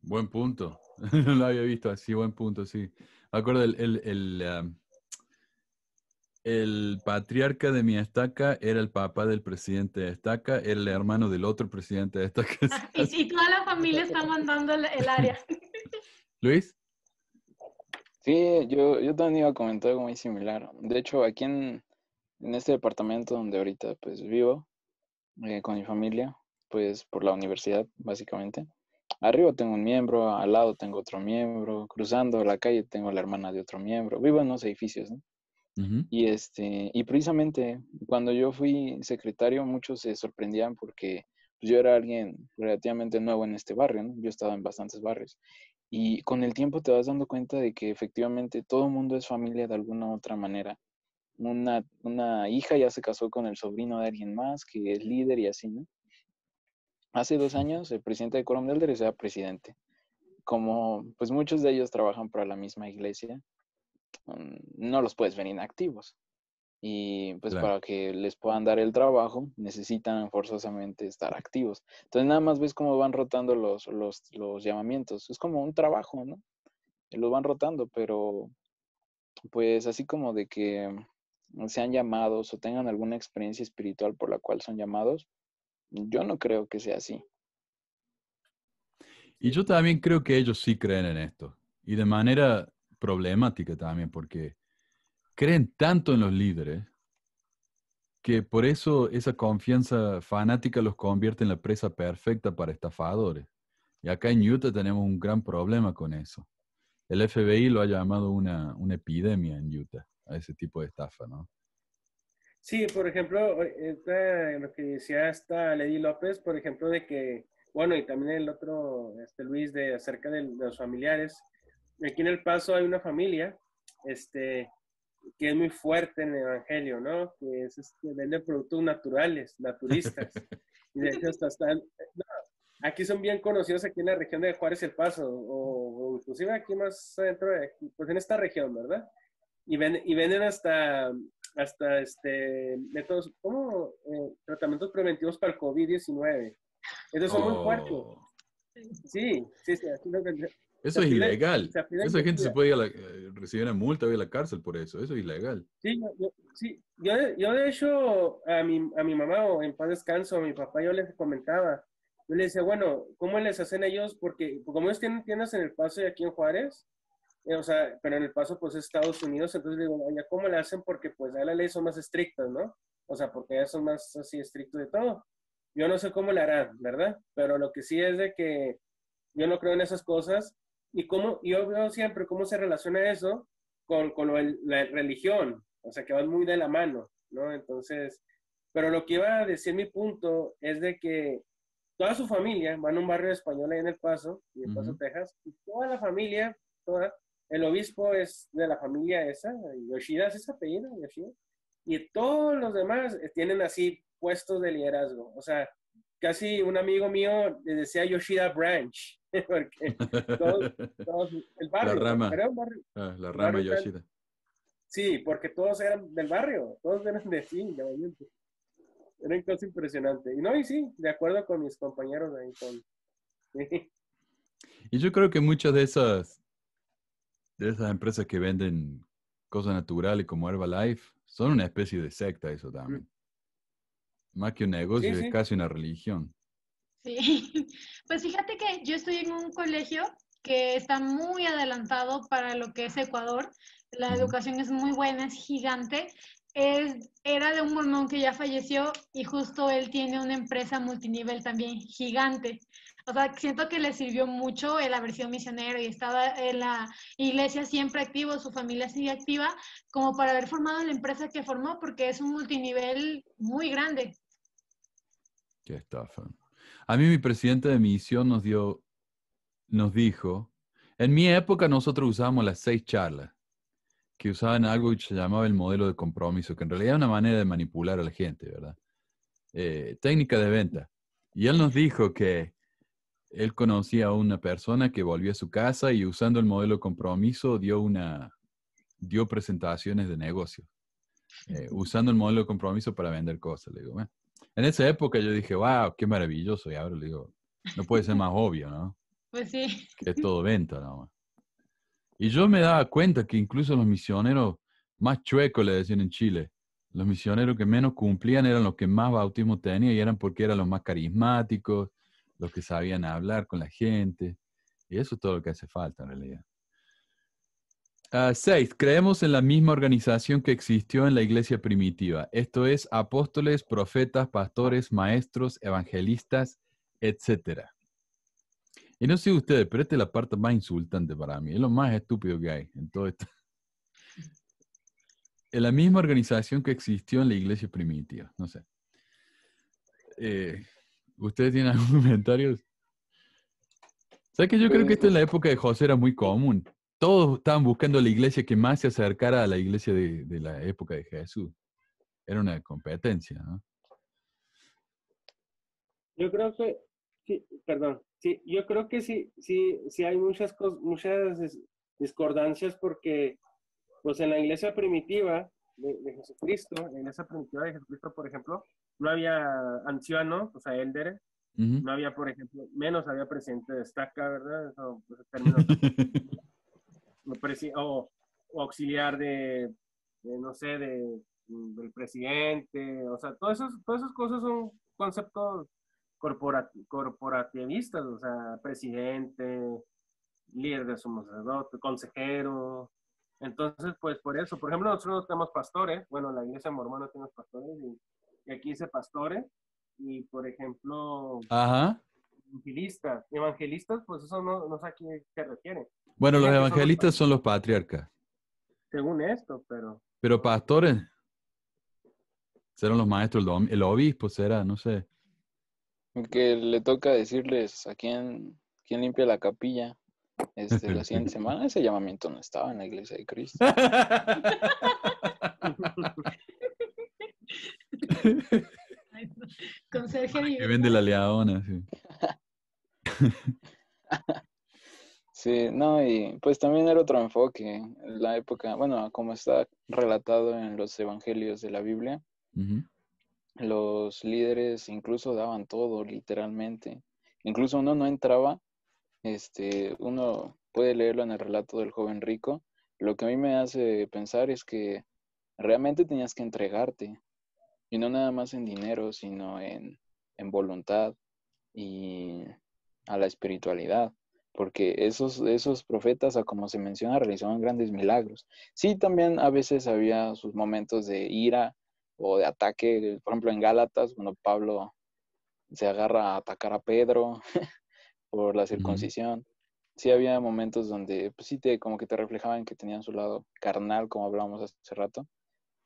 Buen punto no lo había visto así, buen punto, sí. Me acuerdo, el, el, ah, el, patriarca de mi estaca era el papá del presidente de estaca, era el hermano del otro presidente de estaca. y, toda la familia está mandando el, área. Luis. Sí, yo, también iba a comentar algo muy similar. De hecho, aquí en, este departamento donde ahorita pues vivo eh, con mi familia, pues por la universidad básicamente, Arriba tengo un miembro, al lado tengo otro miembro, cruzando la calle tengo la hermana de otro miembro. Vivo en los edificios, ¿no? Y, este, y precisamente cuando yo fui secretario, muchos se sorprendían porque pues, yo era alguien relativamente nuevo en este barrio, ¿no? Yo estaba en bastantes barrios. Y con el tiempo te vas dando cuenta de que efectivamente todo el mundo es familia de alguna u otra manera. Una, una hija ya se casó con el sobrino de alguien más que es líder y así, ¿no? hace dos años el presidente de del Elder era presidente. Como pues muchos de ellos trabajan para la misma iglesia, mm, no los puedes ver inactivos. Y pues para que les puedan dar el trabajo, necesitan forzosamente estar activos. Entonces nada más ves cómo van rotando los, los, los llamamientos. Es como un trabajo, ¿no? Lo van rotando, pero pues así como de que mm, sean llamados o tengan alguna experiencia espiritual por la cual son llamados, yo no creo que sea así. Y yo también creo que ellos sí creen en esto. Y de manera problemática también, porque creen tanto en los líderes que por eso esa confianza fanática los convierte en la presa perfecta para estafadores. Y acá en Utah tenemos un gran problema con eso. El FBI lo ha llamado una, una epidemia en Utah, a ese tipo de estafa, ¿no? Sí, por ejemplo, lo que decía esta Lady López, por ejemplo, de que, bueno, y también el otro, este Luis, de acerca de, los familiares. Aquí en El Paso hay una familia, este, que es muy fuerte en el Evangelio, ¿no? Que es, este, vende productos naturales, naturistas. y están, aquí son bien conocidos aquí en la región de Juárez El Paso, o, inclusive aquí más dentro pues en esta región, ¿verdad? Y, ven, y venden hasta hasta este, métodos, como eh, tratamientos preventivos para el COVID-19. Eso es muy oh. fuerte. Sí, sí, sí. Eso es ilegal. Esa gente se puede ir a la, eh, recibir una multa o ir a la cárcel por eso. Eso es ilegal. Sí, yo, sí. yo, de hecho a mi, a mi mamá o en paz descanso, a mi papá, yo les comentaba. Yo les decía, bueno, ¿cómo les hacen ellos? Porque como ellos tienen tiendas en El Paso y aquí en Juárez, eh, o sea, pero en el paso pues Estados Unidos, entonces digo, ya cómo le hacen porque pues ya la ley son más estrictas, ¿no? O sea, porque ya son más así estrictos de todo. Yo no sé cómo le harán, ¿verdad? Pero lo que sí es de que yo no creo en esas cosas y cómo, yo veo siempre cómo se relaciona eso con, con lo, la religión, o sea, que van muy de la mano, ¿no? Entonces, pero lo que iba a decir mi punto es de que toda su familia van a un barrio español ahí en El Paso, en El Paso, Texas, y toda la familia, toda, el obispo es de la familia esa, Yoshida es ese apellido, Yoshida. Y todos los demás tienen así puestos de liderazgo. O sea, casi un amigo mío le decía Yoshida Branch, porque todos, todos el barrio. La rama. Era un barrio, ah, la rama Yoshida. sí, porque todos eran del barrio, todos eran de sí, obviamente. Era una cosa impresionante. Y no, y sí, de acuerdo con mis compañeros ahí. Con, Y yo creo que muchas de esas de esas empresas que venden cosas naturales como Herbalife, son una especie de secta eso también. Mm. Más que un negocio, es casi una religión. Sí, pues fíjate que yo estoy en un colegio que está muy adelantado para lo que es Ecuador. La educación es muy buena, es gigante. era de un mormón que ya falleció y justo él tiene una empresa multinivel también gigante o sea, siento que le sirvió mucho la versión misionero y estaba en la iglesia siempre activo, su familia sigue activa, como para haber formado la empresa que formó, porque es un multinivel muy grande. Qué estafa. A mí mi presidente de misión nos dio, nos dijo, en mi época nosotros usábamos las seis charlas, que usaban algo que se llamaba el modelo de compromiso, que en realidad es una manera de manipular a la gente, ¿verdad? Eh, técnica de venta. Y él nos dijo que él conocía a una persona que volvió a su casa y usando el modelo compromiso dio, una, dio presentaciones de negocios. Eh, usando el modelo de compromiso para vender cosas. Le digo, En esa época yo dije, wow, qué maravilloso. Y ahora le digo, no puede ser más obvio, ¿no? Pues sí. Que es todo venta, ¿no? Y yo me daba cuenta que incluso los misioneros más chuecos, le decían en Chile, los misioneros que menos cumplían eran los que más bautismo tenían y eran porque eran los más carismáticos, los que sabían hablar con la gente. Y eso es todo lo que hace falta en realidad. Ah, seis, creemos en la misma organización que existió en la iglesia primitiva, esto es apóstoles, profetas, pastores, maestros, evangelistas, etc. Y no sé ustedes, pero esta es la parte más insultante para mí, es lo más estúpido que hay en todo esto. En la misma organización que existió en la iglesia primitiva, no sé. Eh, ¿Ustedes tienen algún comentarios? ¿Sabes que yo creo que esto en la época de José era muy común? Todos estaban buscando la iglesia que más se acercara a la iglesia de, la época de Jesús. Era una competencia, ¿no? Yo creo que, perdón, sí, yo creo que sí, sí, sí hay muchas, muchas discordancias porque, pues en la iglesia primitiva de, de Jesucristo, en esa primitiva de Jesucristo, por ejemplo, no había anciano, o sea, elder no había, por ejemplo, menos había presidente de estaca, ¿verdad? Pues, o, auxiliar de, no sé, de, del presidente, o sea, todas esas, cosas son conceptos corporativistas, o sea, presidente, líder de su sacerdote, consejero. Entonces, pues por eso, por ejemplo, nosotros tenemos pastores, bueno, la iglesia mormona tiene pastores y y aquí dice pastores y, por ejemplo, evangelistas. Evangelistas, pues eso no, sé a quién se refiere. Bueno, los evangelistas son los, patriarcas. Según esto, pero... Pero pastores, serán los maestros, el, obispo será, no sé. que le toca decirles a quién, limpia la capilla este, la siguiente semana, ese llamamiento no estaba en la iglesia de Cristo. Conserje Sergio Que vende la Leona? sí. no, y pues también era otro enfoque. La época, bueno, como está relatado en los evangelios de la Biblia, los líderes incluso daban todo, literalmente. Incluso uno no entraba, este, uno puede leerlo en el relato del joven rico. Lo que a mí me hace pensar es que realmente tenías que entregarte, y no nada más en dinero, sino en, en voluntad y a la espiritualidad porque esos, esos profetas, a como se menciona, realizaban grandes milagros. Sí, también a veces había sus momentos de ira o de ataque, por ejemplo en Gálatas, cuando Pablo se agarra a atacar a Pedro por la circuncisión. Sí había momentos donde, pues sí, como que te reflejaban que tenían su lado carnal, como hablábamos hace rato,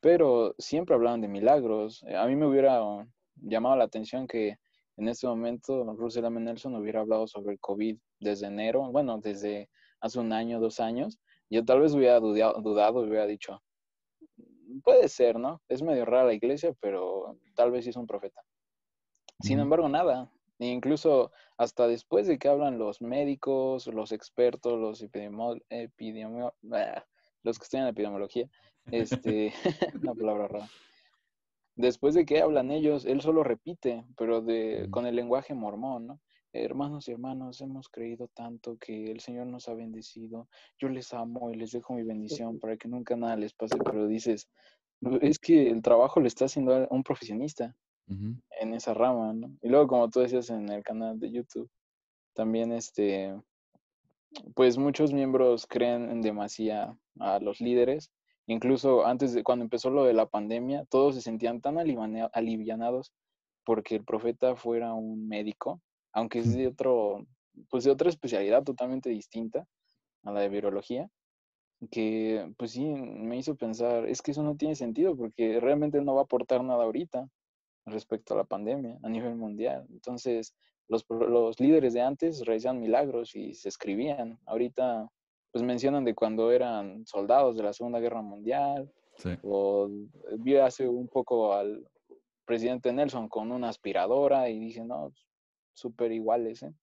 pero siempre hablaban de milagros. Eh, a mí me hubiera llamado la atención que en ese momento Russell M. Nelson hubiera hablado sobre el COVID desde enero, bueno, desde hace un año, dos años. Yo tal vez hubiera dudado, y hubiera dicho, mm, puede ser, ¿no? Es medio rara la iglesia, pero tal vez es un profeta. Sin embargo, nada. E incluso hasta después de que hablan los médicos, los expertos, los ah, los que estudian epidemiología, este, una palabra rara. Después de que hablan ellos, él solo repite, pero de, con el lenguaje mormón, ¿no? Hermanos y hermanos, hemos creído tanto que el Señor nos ha bendecido. Yo les amo y les dejo mi bendición para que nunca nada les pase, pero dices, es que el trabajo le está haciendo un profesionista en esa rama, ¿no? Y luego, como tú decías en el canal de YouTube, también este, pues muchos miembros creen en demasía a los líderes Incluso antes de cuando empezó lo de la pandemia, todos se sentían tan alivianados porque el profeta fuera un médico, aunque es de otro, pues de otra especialidad totalmente distinta a la de virología, que pues sí me hizo pensar, es que eso no tiene sentido porque realmente no va a aportar nada ahorita respecto a la pandemia a nivel mundial. Entonces, los, los líderes de antes realizaban milagros y se escribían. Ahorita pues mencionan de cuando eran soldados de la Segunda Guerra Mundial. Sí. O vi hace un poco al presidente Nelson con una aspiradora y dicen, no, súper iguales, ¿eh?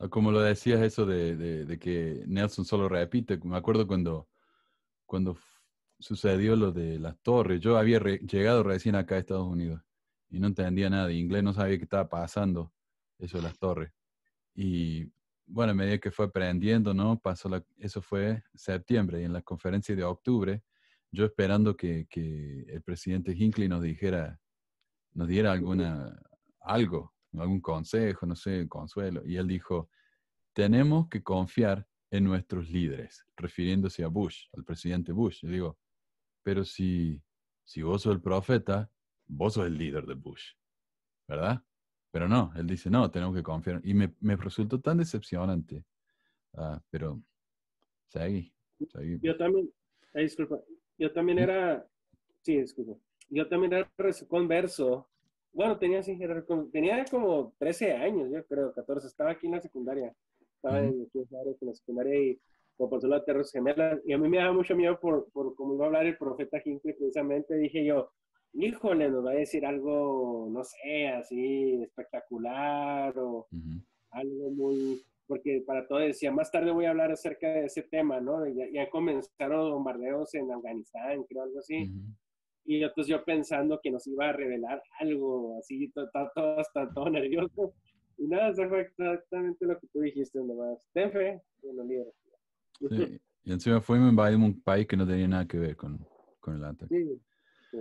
Ah, como lo decías eso de, de, que Nelson solo repite, me acuerdo cuando, cuando sucedió lo de las torres, yo había llegado recién acá a Estados Unidos y no entendía nada de inglés, no sabía qué estaba pasando eso de las torres. Y bueno, a medida que fue aprendiendo, ¿no? Pasó eso fue septiembre y en la conferencia de octubre, yo esperando que, que el presidente Hinckley nos dijera, nos diera alguna, algo, algún consejo, no sé, consuelo. Y él dijo, tenemos que confiar en nuestros líderes, refiriéndose a Bush, al presidente Bush. Yo digo, pero si, si vos sos el profeta, vos sos el líder de Bush, ¿verdad? Pero no, él dice, no, tenemos que confiar. Y me, me resultó tan decepcionante. Ah, pero, seguí, Yo también, disculpa, yo también era, sí, disculpa, yo también era converso. Bueno, tenía, tenía como 13 años, yo creo, 14, estaba aquí en la secundaria. Estaba en, la secundaria y pasó la Terra Gemela, y a mí me daba mucho miedo por, por cómo iba a hablar el profeta Hinckley, precisamente dije yo, híjole, nos va a decir algo, no sé, así espectacular o algo muy... Porque para todo decía, más tarde voy a hablar acerca de ese tema, ¿no? Ya, comenzaron los bombardeos en Afganistán, creo, algo así. Y entonces yo pensando que nos iba a revelar algo, así, todo, todo, todo, nervioso. Y nada, eso fue exactamente lo que tú dijiste nomás. Ten fe, bueno, libre. Sí. Y encima fue en un país que no tenía nada que ver con, con el ataque. Sí. Sí.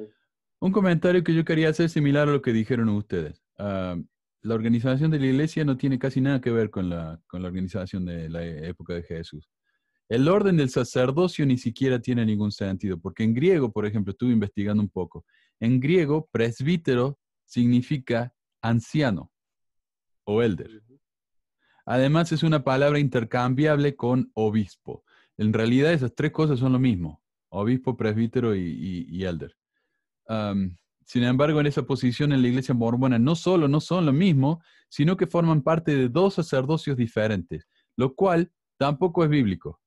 Un comentario que yo quería hacer similar a lo que dijeron ustedes. Ah, la organización de la iglesia no tiene casi nada que ver con la, organización de la época de Jesús. El orden del sacerdocio ni siquiera tiene ningún sentido, porque en griego, por ejemplo, estuve investigando un poco. En griego, presbítero significa anciano o elder. Además, es una palabra intercambiable con obispo. En realidad, esas tres cosas son lo mismo, obispo, presbítero y, y, y elder sin embargo, en esa posición en la iglesia mormona no solo no son lo mismo, sino que forman parte de dos sacerdocios diferentes, lo cual tampoco es bíblico.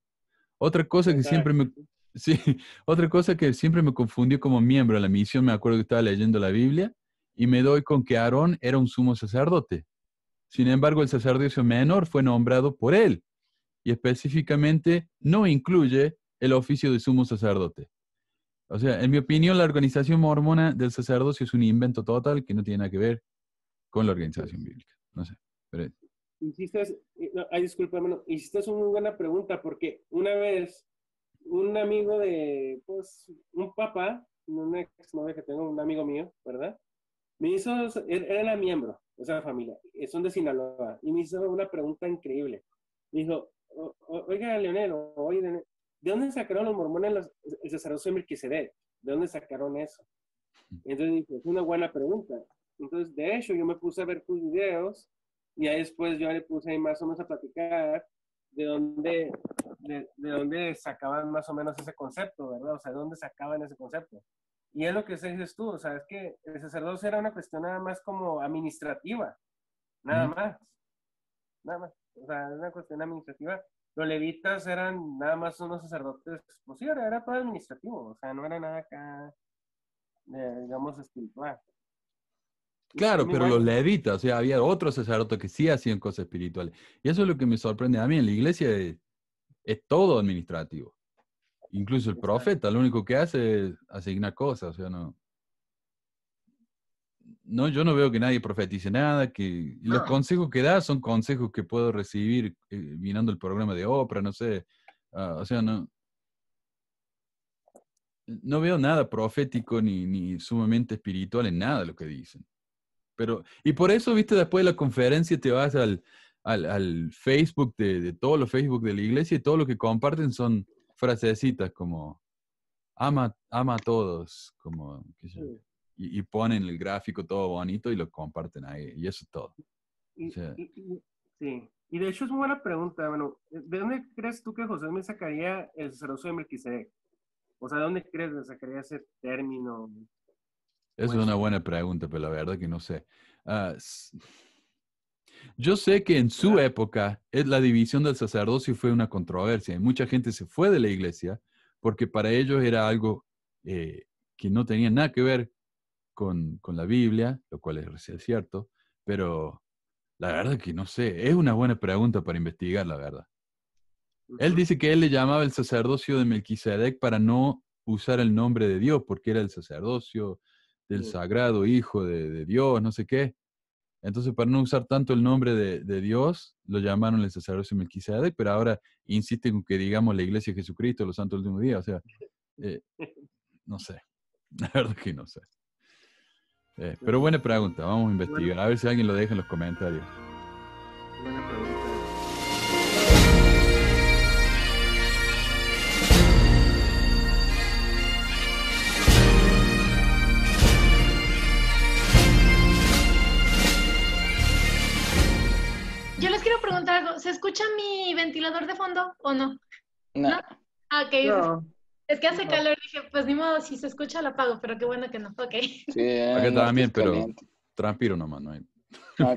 Otra cosa que siempre otra cosa que siempre me confundió como miembro de la misión, me acuerdo que estaba leyendo la Biblia y me doy con que Aarón era un sumo sacerdote. Sin embargo, el sacerdocio menor fue nombrado por él y específicamente no incluye el oficio de sumo sacerdote. O sea, en mi opinión, la organización mormona del sacerdocio es un invento total que no tiene nada que ver con la organización pues bíblica. No sé, pero... Hiciste, ay, disculpa, una muy buena pregunta porque una vez un amigo de, pues, un papá, una exnovia que tengo, un amigo mío, ¿verdad? Me hizo, era miembro de esa familia, eh, son de Sinaloa, y me hizo una pregunta increíble. Me dijo, oiga, Leonel, oye, ¿de dónde sacaron los mormones los, el sacerdocio de Melquisedec? ¿De dónde sacaron eso? Entonces dije, es una buena pregunta. Entonces, de hecho, yo me puse a ver tus videos y ahí después yo le puse ahí más o menos a platicar de dónde, de, dónde sacaban más o menos ese concepto, ¿verdad? O sea, de dónde sacaban ese concepto. Y es lo que dices tú, o sea, es que el sacerdocio era una cuestión nada más como administrativa, nada más, nada más, o sea, es una cuestión administrativa los levitas eran nada más unos sacerdotes, pues sí, era, todo administrativo, o sea, no era nada acá, eh, digamos, espiritual. Claro, pero los levitas, o sea, había otros sacerdotes que sí hacían cosas espirituales. Y eso es lo que me sorprende a mí. En la iglesia es todo administrativo. Incluso el profeta, lo único que hace es asignar cosas, o sea, no. No, yo no veo que nadie profetice nada, que los ah. consejos que da son consejos que puedo recibir eh, mirando el programa de Oprah, no sé. Ah, o sea, no, no veo nada profético ni, sumamente espiritual en nada lo que dicen. Pero, y por eso, viste, después de la conferencia te vas al, Facebook de, de, todos los Facebook de la iglesia y todo lo que comparten son frasecitas como ama, ama a todos, como y, ponen el gráfico todo bonito y lo comparten ahí, y eso es todo. sí, y de hecho es una buena pregunta, bueno, ¿de dónde crees tú que José me sacaría el sacerdocio de Melquisedec? O sea, ¿de dónde crees que sacaría ese término? es pues una buena pregunta, pero la verdad que no sé. Ah, yo sé que en su época la división del sacerdocio fue una controversia y mucha gente se fue de la iglesia porque para ellos era algo eh, que no tenía nada que ver con, la Biblia, lo cual es cierto, pero la verdad que no sé, es una buena pregunta para investigar, la verdad. Él dice que él le llamaba el sacerdocio de Melquisedec para no usar el nombre de Dios, porque era el sacerdocio del sagrado hijo de, Dios, no sé qué. Entonces, para no usar tanto el nombre de, Dios, lo llamaron el sacerdocio de Melquisedec, pero ahora insisten con que digamos la iglesia de Jesucristo, los santos último día, O sea, eh, no sé. La verdad que no sé. Eh, pero buena pregunta, vamos a investigar, a ver si alguien lo deja en los comentarios. Buena pregunta. Yo les quiero preguntar algo. ¿Se escucha mi ventilador de fondo o no? No. Ah, No. Es que hace calor, dije, pues ni modo, si se escucha lo apago, pero qué bueno que no, ok. Sí, eh, Acá bien, pero transpiro nomás, no hay.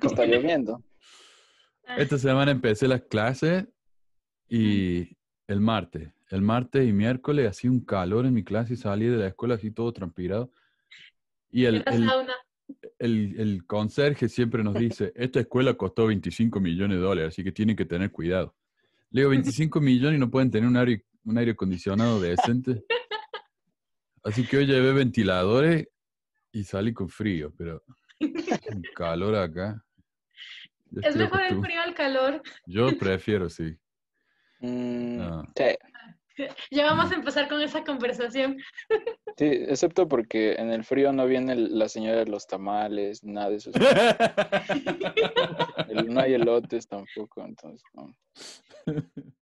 está lloviendo. Ah. Esta semana empecé las clases y el martes, el martes y miércoles hacía un calor en mi clase y salí de la escuela así todo transpirado. Y el, el, el conserje siempre nos dice, esta escuela costó 25 millones de dólares, así que tienen que tener cuidado. Le digo, 25 millones y no pueden tener un área un aire acondicionado decente. Así que hoy llevé ventiladores y salí con frío, pero con calor acá. es mejor el frío al calor. Yo prefiero, sí. Mm, sí. Ya vamos a empezar con esa conversación. Sí, excepto porque en el frío no viene la señora de los tamales, nada de eso. no hay elotes tampoco, entonces no.